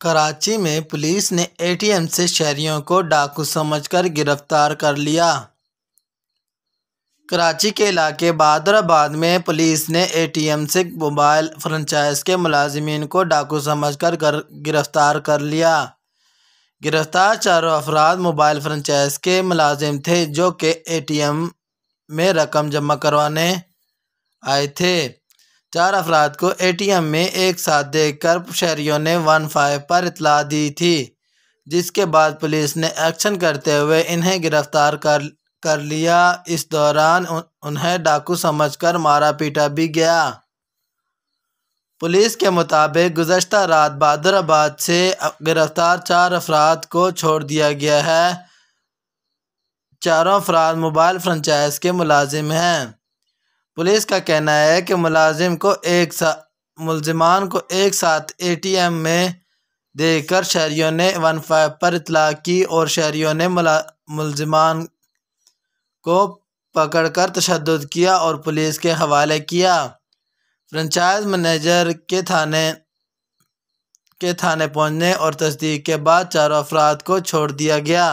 कराची में पुलिस ने एटीएम से शहरियों को डाकू समझकर गिरफ्तार कर लिया कराची के इलाके बहादुराबाद में पुलिस ने एटीएम से मोबाइल फ्रेंचाइज के मुलाजमीन को डाकू समझकर गिरफ्तार कर लिया गिरफ्तार चारों अफराद मोबाइल फ्रेंचाइज के मुलाजिम थे जो कि एटीएम में रकम जमा करवाने आए थे चार अफराद को एटीएम में एक साथ देखकर शहरियों ने वन फाइव पर इतला दी थी जिसके बाद पुलिस ने एक्शन करते हुए इन्हें गिरफ्तार कर कर लिया इस दौरान उन्हें डाकू समझकर मारा पीटा भी गया पुलिस के मुताबिक गुजशत रात बहादुराबाद से गिरफ्तार चार अफराद को छोड़ दिया गया है चारों अफराद मोबाइल फ्रेंचाइज के मुलाजिम हैं पुलिस का कहना है कि मुलाजिम को एक साथ मुलजमान को एक साथ ए टी एम में देकर शहरीों ने वन फाइव पर इतला की और शहरीों ने मुला मुलजमान को पकड़कर तशद किया और पुलिस के हवाले किया फ्रेंचाइज मैनेजर के थाने के थाने पहुंचने और तस्दीक के बाद चारों अफराद को छोड़ दिया गया